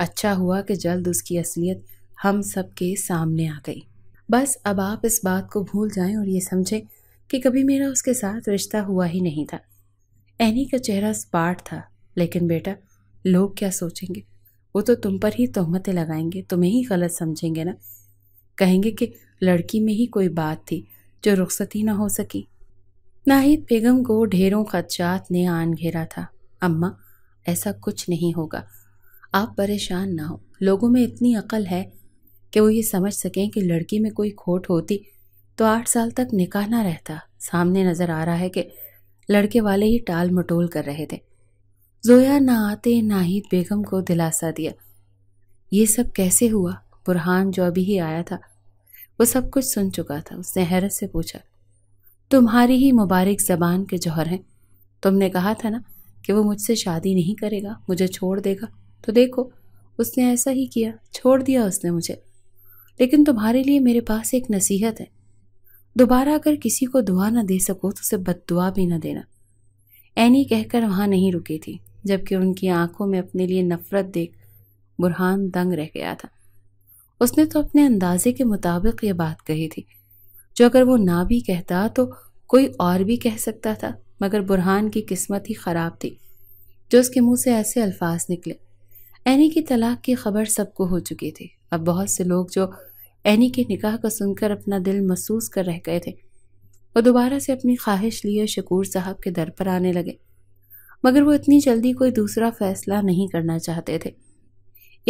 अच्छा हुआ कि जल्द उसकी असलियत हम सब के सामने आ गई बस अब आप इस बात को भूल जाएं और ये समझें कि कभी मेरा उसके साथ रिश्ता हुआ ही नहीं था एनी का चेहरा स्पार्ट था लेकिन बेटा लोग क्या सोचेंगे वो तो तुम पर ही तोहमतें लगाएंगे तुम्हें ही गलत समझेंगे ना कहेंगे कि लड़की में ही कोई बात थी जो रुखसती ना हो सकी नाहिद बेगम को ढेरों खदशात ने आन घेरा था अम्मा ऐसा कुछ नहीं होगा आप परेशान ना हो लोगों में इतनी अकल है कि वो ये समझ सकें कि लड़की में कोई खोट होती तो आठ साल तक निकाह ना रहता सामने नज़र आ रहा है कि लड़के वाले ही टाल मटोल कर रहे थे जोया ना आते ना ही बेगम को दिलासा दिया ये सब कैसे हुआ बुरहान जो अभी ही आया था वो सब कुछ सुन चुका था उसने हैरत से पूछा तुम्हारी ही मुबारक जबान के जौहर हैं तुमने कहा था ना कि वो मुझसे शादी नहीं करेगा मुझे छोड़ देगा तो देखो उसने ऐसा ही किया छोड़ दिया उसने मुझे लेकिन तुम्हारे लिए मेरे पास एक नसीहत है दोबारा अगर किसी को दुआ ना दे सको तो उसे बददुआ भी ना देना ऐनी कहकर वहाँ नहीं रुकी थी जबकि उनकी आंखों में अपने लिए नफ़रत देख बुरहान दंग रह गया था उसने तो अपने अंदाजे के मुताबिक ये बात कही थी जो अगर वो ना भी कहता तो कोई और भी कह सकता था मगर बुरहान की किस्मत ही ख़राब थी जो उसके मुंह से ऐसे अल्फाज निकले एनी की तलाक की खबर सबको हो चुकी थी अब बहुत से लोग जो एनी के निकाह को सुनकर अपना दिल महसूस कर रह गए थे वो दोबारा से अपनी ख्वाहिश लिए शकूर साहब के दर पर आने लगे मगर वो इतनी जल्दी कोई दूसरा फैसला नहीं करना चाहते थे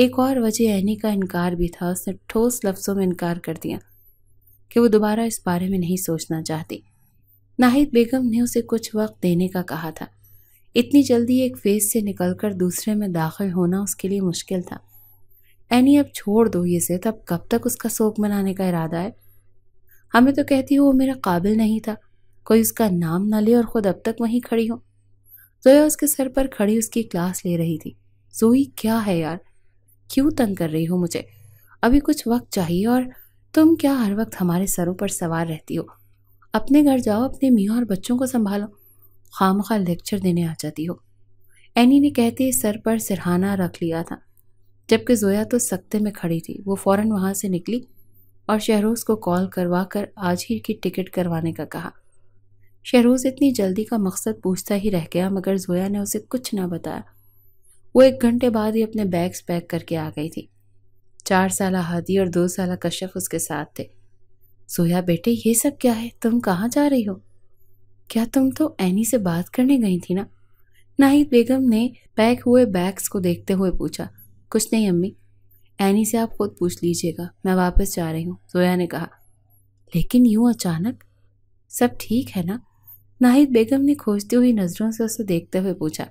एक और वजह एनी का इनकार भी था उसने ठोस लफ्ज़ों में इनकार कर दिया कि वो दोबारा इस बारे में नहीं सोचना चाहती नाहिद बेगम ने उसे कुछ वक्त देने का कहा था इतनी जल्दी एक फेज से निकलकर दूसरे में दाखिल होना उसके लिए मुश्किल था एनी अब छोड़ दो ये जिद अब कब तक उसका सोख मनाने का इरादा है हमें तो कहती हो वो मेरा काबिल नहीं था कोई उसका नाम ना ले और ख़ुद अब तक वहीं खड़ी हो जोया उसके सर पर खड़ी उसकी क्लास ले रही थी जोई क्या है यार क्यों तंग कर रही हो मुझे अभी कुछ वक्त चाहिए और तुम क्या हर वक्त हमारे सरों पर सवार रहती हो अपने घर जाओ अपने मियाँ और बच्चों को संभालो खाम खा लेक्चर देने आ जाती हो एनी ने कहते सर पर सिरहाना रख लिया था जबकि जोया तो सख्ते में खड़ी थी वो फ़ौर वहाँ से निकली और शहरोज़ को कॉल करवा कर आज ही की टिकट करवाने का कहा शहरोज़ इतनी जल्दी का मकसद पूछता ही रह गया मगर जोया ने उसे कुछ ना बताया वो एक घंटे बाद ही अपने बैग्स पैक करके आ गई थी चार साल हादी और दो साल कश्यप उसके साथ थे सोया बेटे ये सब क्या है तुम कहाँ जा रही हो क्या तुम तो एनी से बात करने गई थी ना नाहिद बेगम ने पैक हुए बैग्स को देखते हुए पूछा कुछ नहीं अम्मी एनी से आप खुद पूछ लीजिएगा मैं वापस जा रही हूँ जोया ने कहा लेकिन यूँ अचानक सब ठीक है ना नाहिद बेगम ने खोजती हुई नज़रों से उसे देखते हुए पूछा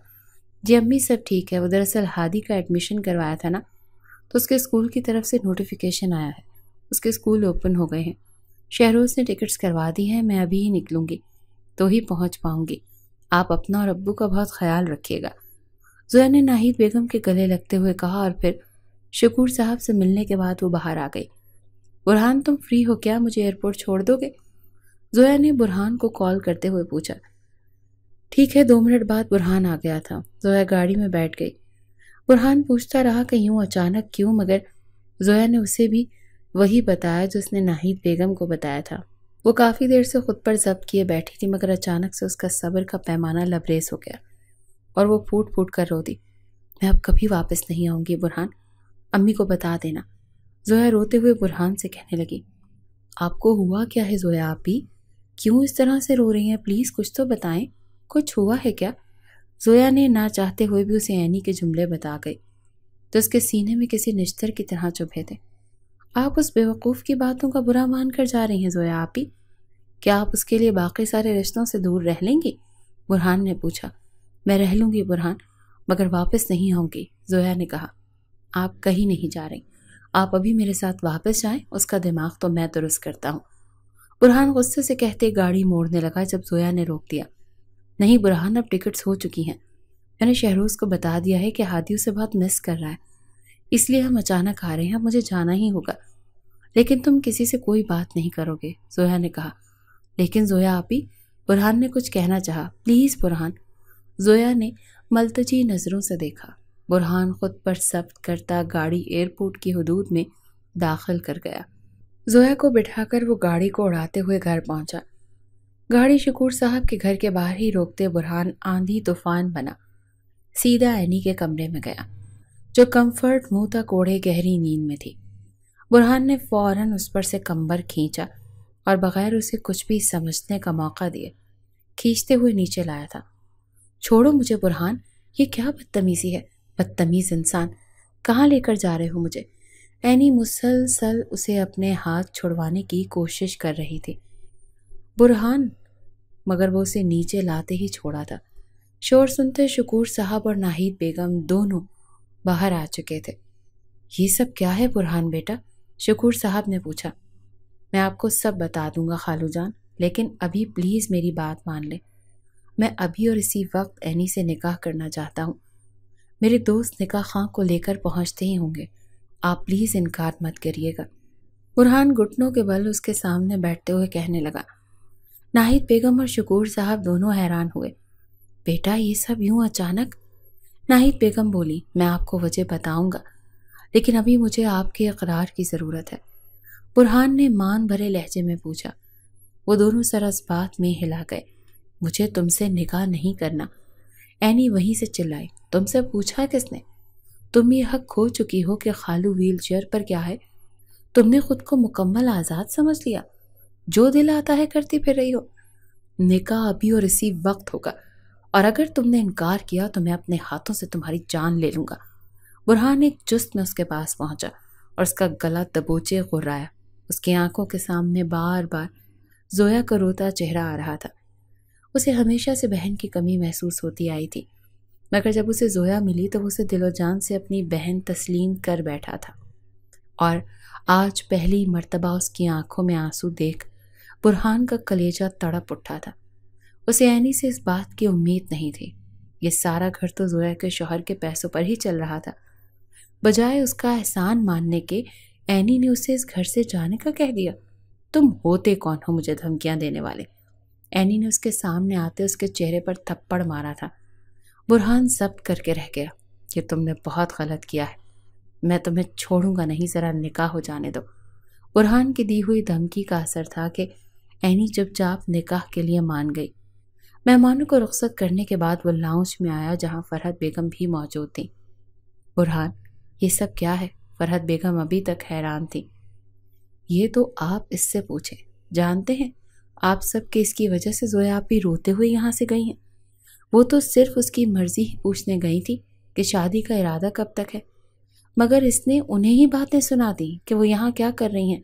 जी अम्मी सब ठीक है वो दरअसल हादी का एडमिशन करवाया था ना तो उसके स्कूल की तरफ से नोटिफिकेशन आया है उसके स्कूल ओपन हो गए हैं शहरोज ने टिकट्स करवा दी हैं मैं अभी ही निकलूँगी तो ही पहुंच पाऊंगी आप अपना और अब्बू का बहुत ख्याल रखिएगा जोया ने नाहिद बेगम के गले लगते हुए कहा और फिर शकूर साहब से मिलने के बाद वो बाहर आ गई बुरहान तुम फ्री हो क्या मुझे एयरपोर्ट छोड़ दोगे जोया ने बुरहान को कॉल करते हुए पूछा ठीक है दो मिनट बाद बुरहान आ गया था जोया गाड़ी में बैठ गई बुरहान पूछता रहा कि यूँ अचानक क्यों मगर जोया ने उसे भी वही बताया जो उसने नाहिद बेगम को बताया था वो काफ़ी देर से ख़ुद पर जब्त किए बैठी थी मगर अचानक से उसका सब्र का पैमाना लबरेज हो गया और वो फूट फूट कर रो दी मैं अब कभी वापस नहीं आऊँगी बुरहान अम्मी को बता देना जोया रोते हुए बुरहान से कहने लगी आपको हुआ क्या है जोया आप भी क्यों इस तरह से रो रही हैं प्लीज़ कुछ तो बताएं कुछ हुआ है क्या जोया ने ना चाहते हुए भी उसे ऐनी के जुमले बता गए तो उसके सीने में किसी निश्तर की तरह चुभे थे आप उस बेवकूफ़ की बातों का बुरा मान कर जा रही हैं जोया आपी क्या आप उसके लिए बाकी सारे रिश्तों से दूर रह लेंगी बुरहान ने पूछा मैं रह लूँगी बुरहान मगर वापस नहीं आऊँगी जोया ने कहा आप कहीं नहीं जा रही आप अभी मेरे साथ वापस जाएं उसका दिमाग तो मैं दुरुस्त करता हूँ बुरहान गुस्से से कहते गाड़ी मोड़ने लगा जब जोया ने रोक दिया नहीं बुरहान अब टिकट्स हो चुकी हैं मैंने शहरोज़ को बता दिया है कि हादियों से बहुत मिस कर रहा है इसलिए हम अचानक आ रहे हैं अब मुझे जाना ही होगा लेकिन तुम किसी से कोई बात नहीं करोगे जोया ने कहा लेकिन जोया आपी बुरहान ने कुछ कहना चाहा प्लीज़ बुरहान जोया ने मलतजी नज़रों से देखा बुरहान ख़ुद पर सब्त करता गाड़ी एयरपोर्ट की हदूद में दाखिल कर गया जोया को बिठाकर वो गाड़ी को उड़ाते हुए घर पहुंचा। गाड़ी शकूर साहब के घर के बाहर ही रोकते बुरहान आंधी तूफान बना सीधा एनी के कमरे में गया जो कंफर्ट मुंह तक ओढ़े गहरी नींद में थी बुरहान ने फौरन उस पर से कंबर खींचा और बगैर उसे कुछ भी समझने का मौका दिया खींचते हुए नीचे लाया था छोड़ो मुझे बुरहान ये क्या बदतमीज़ी है बदतमीज़ इंसान कहाँ लेकर जा रहे हो मुझे एनी मुसलसल उसे अपने हाथ छुड़वाने की कोशिश कर रही थी बुरहान मगर वो उसे नीचे लाते ही छोड़ा था शोर सुनते शकूर साहब और नाहिद बेगम दोनों बाहर आ चुके थे ये सब क्या है बुरहान बेटा शकूर साहब ने पूछा मैं आपको सब बता दूंगा खालू जान लेकिन अभी प्लीज़ मेरी बात मान ले मैं अभी और इसी वक्त एनी से निकाह करना चाहता हूँ मेरे दोस्त निकाह खां को लेकर पहुँचते ही होंगे आप प्लीज़ इनकार मत करिएगा बुरहान घुटनों के बल उसके सामने बैठते हुए कहने लगा नाहिद बेगम और शकूर साहब दोनों हैरान हुए बेटा ये सब यूं अचानक नाहिद बेगम बोली मैं आपको वजह बताऊंगा लेकिन अभी मुझे आपके इकरार की ज़रूरत है बुरहान ने मान भरे लहजे में पूछा वो दोनों सरस बात में हिला गए मुझे तुमसे निकाह नहीं करना एनी वहीं से चिल्लाई तुमसे पूछा किसने तुम ये हक खो चुकी हो कि खालू व्हील चेयर पर क्या है तुमने खुद को मुकम्मल आज़ाद समझ लिया जो दिल आता है करती फिर रही हो निकाह अभी और इसी वक्त होगा और अगर तुमने इनकार किया तो मैं अपने हाथों से तुम्हारी जान ले लूँगा बुरहान एक चुस्त में उसके पास पहुँचा और उसका गला दबोचे गुर्राया उसकी आंखों के सामने बार बार जोया का रोता चेहरा आ रहा था उसे हमेशा से बहन की कमी महसूस होती आई थी मगर जब उसे जोया मिली तो उसे दिलो जान से अपनी बहन तस्लीम कर बैठा था और आज पहली मर्तबा उसकी आंखों में आंसू देख बुरहान का कलेजा तड़प उठा था उसे एनी से इस बात की उम्मीद नहीं थी ये सारा घर तो जोया के शोहर के पैसों पर ही चल रहा था बजाय उसका एहसान मानने के एनी ने उसे इस घर से जाने का कह दिया तुम होते कौन हो मुझे धमकियां देने वाले एनी ने उसके सामने आते उसके चेहरे पर थप्पड़ मारा था बुरहान जब्त करके रह गया कि तुमने बहुत गलत किया है मैं तुम्हें छोड़ूंगा नहीं ज़रा निकाह हो जाने दो बुरहान की दी हुई धमकी का असर था कि एनी चुपचाप निकाह के लिए मान गई मेहमानों को रुख्सत करने के बाद वो लाउंज में आया जहाँ फरहत बेगम भी मौजूद थी बुरहान ये सब क्या है फरहत बेगम अभी तक हैरान थी ये तो आप इससे पूछें जानते हैं आप सब के इसकी वजह से जोया आप भी रोते हुए यहाँ से गई हैं वो तो सिर्फ उसकी मर्ज़ी ही पूछने गई थी कि शादी का इरादा कब तक है मगर इसने उन्हें ही बातें सुना दी कि वो यहाँ क्या कर रही हैं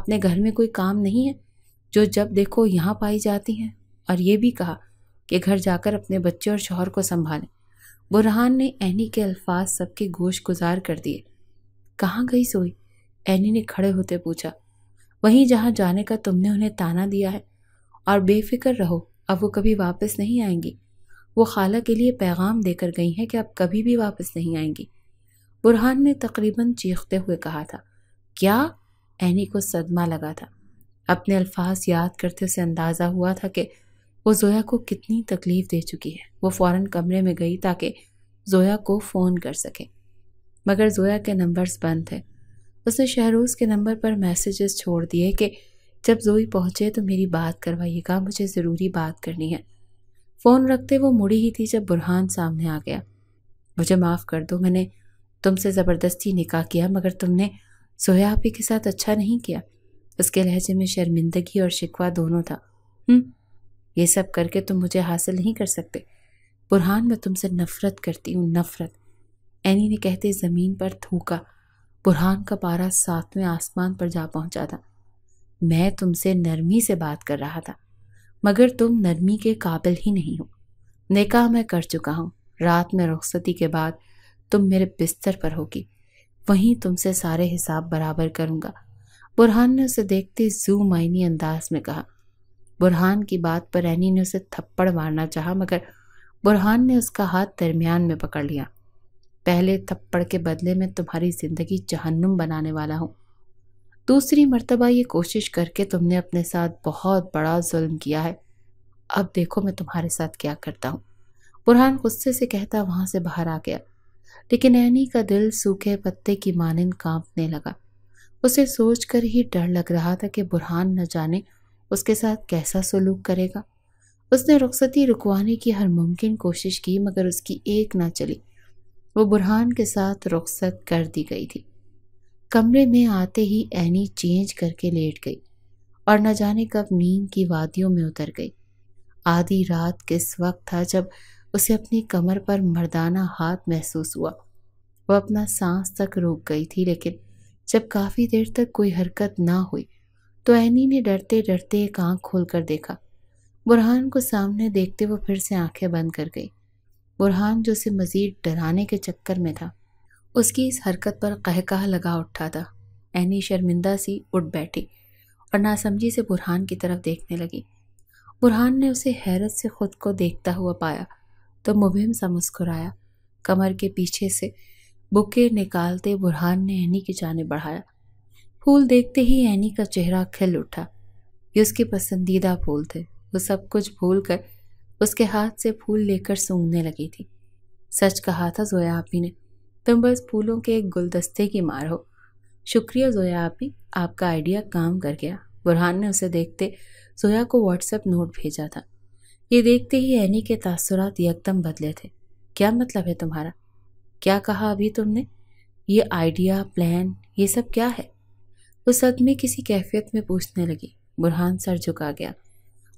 अपने घर में कोई काम नहीं है जो जब देखो यहाँ पाई जाती हैं और ये भी कहा कि घर जाकर अपने बच्चे और शोहर को संभालें बुरहान ने एनी के अल्फाज सबके गोश गुजार कर दिए कहाँ गई सोई एनी ने खड़े होते पूछा वहीं जहाँ जाने का तुमने उन्हें ताना दिया है और बेफिक्र रहो अब वो कभी वापस नहीं आएंगी वो खाला के लिए पैगाम देकर गई हैं कि अब कभी भी वापस नहीं आएंगी बुरहान ने तकरीबन चीखते हुए कहा था क्या एनी को सदमा लगा था अपने अल्फाज याद करते उसे अंदाज़ा हुआ था कि वो जोया को कितनी तकलीफ़ दे चुकी है वो फ़ौर कमरे में गई ताकि जोया को फ़ोन कर सके मगर जोया के नंबर्स बंद थे उसने शहरोज़ के नंबर पर मैसेजेस छोड़ दिए कि जब जोई पहुँचे तो मेरी बात करवाइएगा मुझे ज़रूरी बात करनी है फ़ोन रखते वो मुड़ी ही थी जब बुरहान सामने आ गया मुझे माफ़ कर दो मैंने तुमसे ज़बरदस्ती निकाह किया मगर तुमने जोया आप के साथ अच्छा नहीं किया उसके लहजे में शर्मिंदगी और शिकवा दोनों था हुँ? हम्म, ये सब करके तुम मुझे हासिल नहीं कर सकते बुरहान मैं तुमसे नफ़रत करती हूँ नफ़रत एनी ने कहते ज़मीन पर थूका बुरहान का पारा सातवें आसमान पर जा पहुँचा था मैं तुमसे नरमी से बात कर रहा था मगर तुम नरमी के काबिल ही नहीं हो निकाह मैं कर चुका हूँ रात में रुखसती के बाद तुम मेरे बिस्तर पर होगी वहीं तुमसे सारे हिसाब बराबर करूँगा बुरहान ने उसे देखते जू मायनी अंदाज में कहा बुरहान की बात पर रैनी ने उसे थप्पड़ मारना चाहा मगर बुरहान ने उसका हाथ दरमियान में पकड़ लिया पहले थप्पड़ के बदले में तुम्हारी ज़िंदगी जहन्नुम बनाने वाला हूँ दूसरी मरतबा ये कोशिश करके तुमने अपने साथ बहुत बड़ा जुल्म किया है अब देखो मैं तुम्हारे साथ क्या करता हूँ बुरहान गुस्से से कहता वहाँ से बाहर आ गया लेकिन ऐनी का दिल सूखे पत्ते की मानंद कांपने लगा उसे सोचकर ही डर लग रहा था कि बुरहान न जाने उसके साथ कैसा सलूक करेगा उसने रुखसती रुकवाने की हर मुमकिन कोशिश की मगर उसकी एक ना चली वो बुरहान के साथ रुखसत कर दी गई थी कमरे में आते ही ऐनी चेंज करके लेट गई और न जाने कब नींद की वादियों में उतर गई आधी रात किस वक्त था जब उसे अपनी कमर पर मर्दाना हाथ महसूस हुआ वह अपना सांस तक रोक गई थी लेकिन जब काफ़ी देर तक कोई हरकत ना हुई तो ऐनी ने डरते डरते एक आँख खोल कर देखा बुरहान को सामने देखते वो फिर से आंखें बंद कर गई बुरहान जो उसे मज़ीद डराने के चक्कर में था उसकी इस हरकत पर कहकह लगा उठा था ऐनी शर्मिंदा सी उठ बैठी और नासमझी से बुरहान की तरफ देखने लगी बुरहान ने उसे हैरत से खुद को देखता हुआ पाया तो मुबिम सा मुस्कुराया कमर के पीछे से बुके निकालते बुरहान ने ऐनी की जाने बढ़ाया फूल देखते ही एनी का चेहरा खिल उठा ये उसके पसंदीदा फूल थे वो सब कुछ भूल कर उसके हाथ से फूल लेकर सूंघने लगी थी सच कहा था जोया आपी ने तुम बस फूलों के एक गुलदस्ते की मार हो शुक्रिया जोया आपी आपका आइडिया काम कर गया बुरहान ने उसे देखते जोया को व्हाट्सएप नोट भेजा था ये देखते ही एनी के तासुरात यकदम बदले थे क्या मतलब है तुम्हारा क्या कहा अभी तुमने ये आइडिया प्लान ये सब क्या है वो सदमे किसी कैफियत में पूछने लगी बुरहान सर झुका गया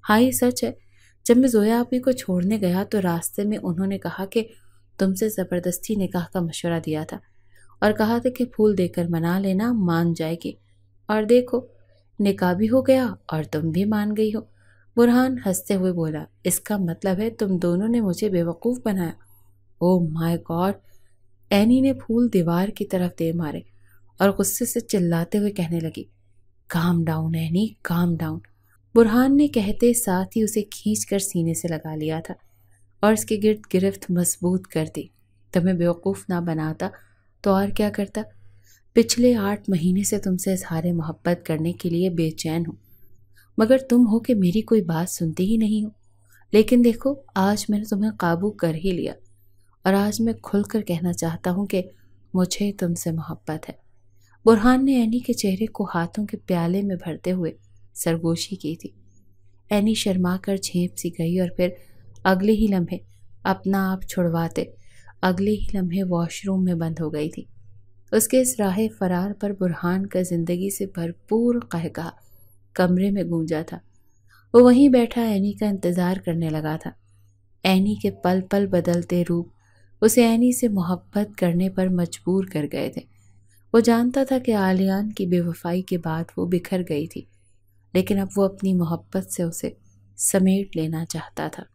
हाँ ये सच है जब मैं जोया आपी को छोड़ने गया तो रास्ते में उन्होंने कहा कि तुमसे ज़बरदस्ती निकाह का मशवरा दिया था और कहा था कि फूल देकर मना लेना मान जाएगी और देखो निकाह भी हो गया और तुम भी मान गई हो बुरहान हंसते हुए बोला इसका मतलब है तुम दोनों ने मुझे बेवकूफ़ बनाया ओ माय गॉड एनी ने फूल दीवार की तरफ दे मारे और गुस्से से चिल्लाते हुए कहने लगी calm down Annie calm down Burhan ने कहते साथ ही उसे खींच कर सीने से लगा लिया था और इसके गिरद गिरफ्त मजबूत कर दी तुम्हें बेवकूफ़ ना बनाता तो और क्या करता पिछले आठ महीने से तुमसे इजहार मोहब्बत करने के लिए बेचैन हूँ मगर तुम हो कि मेरी कोई बात सुनते ही नहीं हो लेकिन देखो आज मैंने तुम्हें काबू कर ही लिया और आज मैं खुल कर कहना चाहता हूँ कि मुझे तुमसे मोहब्बत है बुरहान ने एनी के चेहरे को हाथों के प्याले में भरते हुए सरगोशी की थी एनी शर्मा कर झेप सी गई और फिर अगले ही लम्हे अपना आप छुड़वाते अगले ही लम्हे वॉशरूम में बंद हो गई थी उसके इस राह फरार पर बुरहान का ज़िंदगी से भरपूर कहका कमरे में गूंजा था वो वहीं बैठा एनी का इंतज़ार करने लगा था एनी के पल पल बदलते रूप उसे एनी से मोहब्बत करने पर मजबूर कर गए थे वो जानता था कि आलियान की बेवफाई के बाद वो बिखर गई थी लेकिन अब वो अपनी मोहब्बत से उसे समेट लेना चाहता था